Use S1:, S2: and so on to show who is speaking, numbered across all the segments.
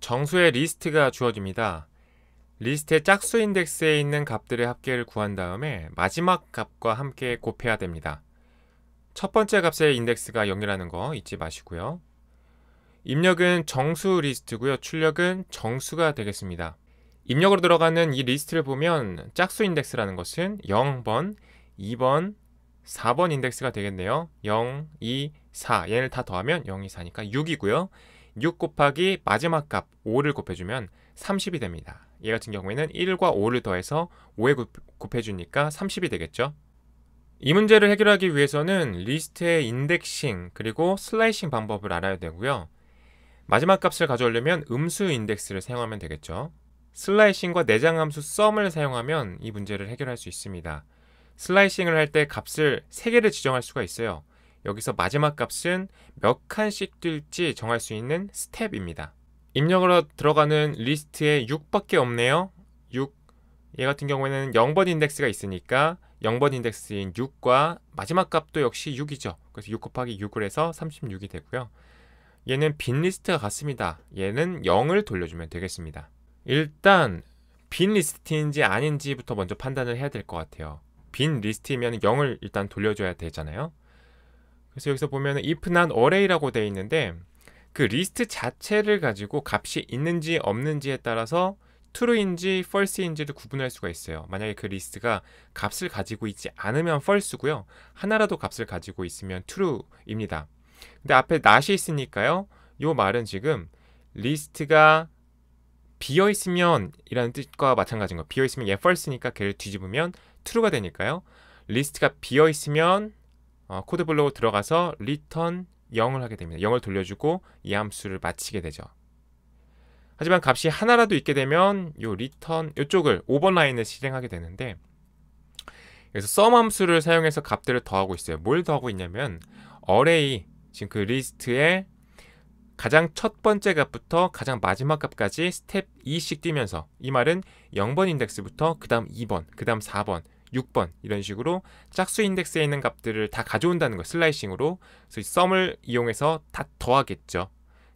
S1: 정수의 리스트가 주어집니다. 리스트의 짝수 인덱스에 있는 값들의 합계를 구한 다음에 마지막 값과 함께 곱해야 됩니다. 첫 번째 값의 인덱스가 0이라는 거 잊지 마시고요. 입력은 정수 리스트고요. 출력은 정수가 되겠습니다. 입력으로 들어가는 이 리스트를 보면 짝수 인덱스라는 것은 0번, 2번, 4번 인덱스가 되겠네요. 0, 2, 4 얘를 다 더하면 0, 2, 4니까 6이고요. 6 곱하기 마지막 값 5를 곱해주면 30이 됩니다. 얘 같은 경우에는 1과 5를 더해서 5에 곱해주니까 30이 되겠죠. 이 문제를 해결하기 위해서는 리스트의 인덱싱 그리고 슬라이싱 방법을 알아야 되고요. 마지막 값을 가져오려면 음수 인덱스를 사용하면 되겠죠. 슬라이싱과 내장함수 썸을 사용하면 이 문제를 해결할 수 있습니다. 슬라이싱을 할 때 값을 3개를 지정할 수가 있어요. 여기서 마지막 값은 몇 칸씩 뛸지 정할 수 있는 스텝입니다. 입력으로 들어가는 리스트에 6밖에 없네요. 6. 얘 같은 경우에는 0번 인덱스가 있으니까 0번 인덱스인 6과 마지막 값도 역시 6이죠. 그래서 6 곱하기 6을 해서 36이 되고요. 얘는 빈 리스트가 같습니다. 얘는 0을 돌려주면 되겠습니다. 일단 빈 리스트인지 아닌지부터 먼저 판단을 해야 될 것 같아요. 빈 리스트이면 0을 일단 돌려줘야 되잖아요. 그래서 여기서 보면 if 난 array라고 되어 있는데 그 리스트 자체를 가지고 값이 있는지 없는지에 따라서 true인지 false인지를 구분할 수가 있어요. 만약에 그 리스트가 값을 가지고 있지 않으면 false고요. 하나라도 값을 가지고 있으면 true입니다. 근데 앞에 not이 있으니까요. 이 말은 지금 리스트가 비어 있으면 이라는 뜻과 마찬가지인 거. 비어 있으면 얘 false니까 걔를 뒤집으면 true가 되니까요. 리스트가 비어 있으면 어, 코드 블록으로 들어가서 return 0을 하게 됩니다. 0을 돌려주고 이 함수를 마치게 되죠. 하지만 값이 하나라도 있게 되면 요 return 이쪽을 5번 라인을 실행하게 되는데 그래서 sum 함수를 사용해서 값들을 더하고 있어요. 뭘 더하고 있냐면 array 지금 그 리스트에 가장 첫 번째 값부터 가장 마지막 값까지 스텝 2씩 뛰면서 이 말은 0번 인덱스부터 그 다음 2번, 그 다음 4번, 6번 이런 식으로 짝수 인덱스에 있는 값들을 다 가져온다는 거 슬라이싱으로 그래서 썸을 이용해서 다 더하겠죠.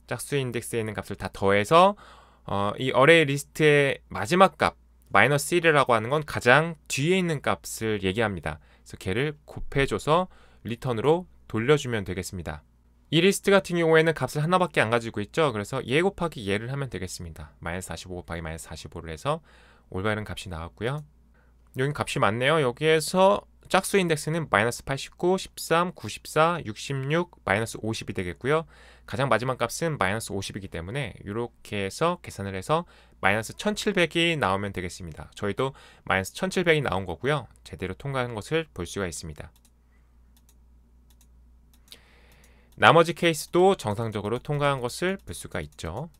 S1: 짝수 인덱스에 있는 값을 다 더해서 어, 이 어레이 리스트의 마지막 값 마이너스 1이라고 하는 건 가장 뒤에 있는 값을 얘기합니다. 그래서 걔를 곱해줘서 리턴으로 돌려주면 되겠습니다. 이 리스트 같은 경우에는 값을 하나밖에 안 가지고 있죠. 그래서 예 곱하기 예를 하면 되겠습니다. 마이너스 45 곱하기 마이너스 45를 해서 올바른 값이 나왔고요. 여긴 값이 많네요. 여기에서 짝수 인덱스는 마이너스 89, 13, 94, 66, 마이너스 50이 되겠고요. 가장 마지막 값은 마이너스 50이기 때문에 이렇게 해서 계산을 해서 마이너스 1700이 나오면 되겠습니다. 저희도 마이너스 1700이 나온 거고요. 제대로 통과한 것을 볼 수가 있습니다. 나머지 케이스도 정상적으로 통과한 것을 볼 수가 있죠.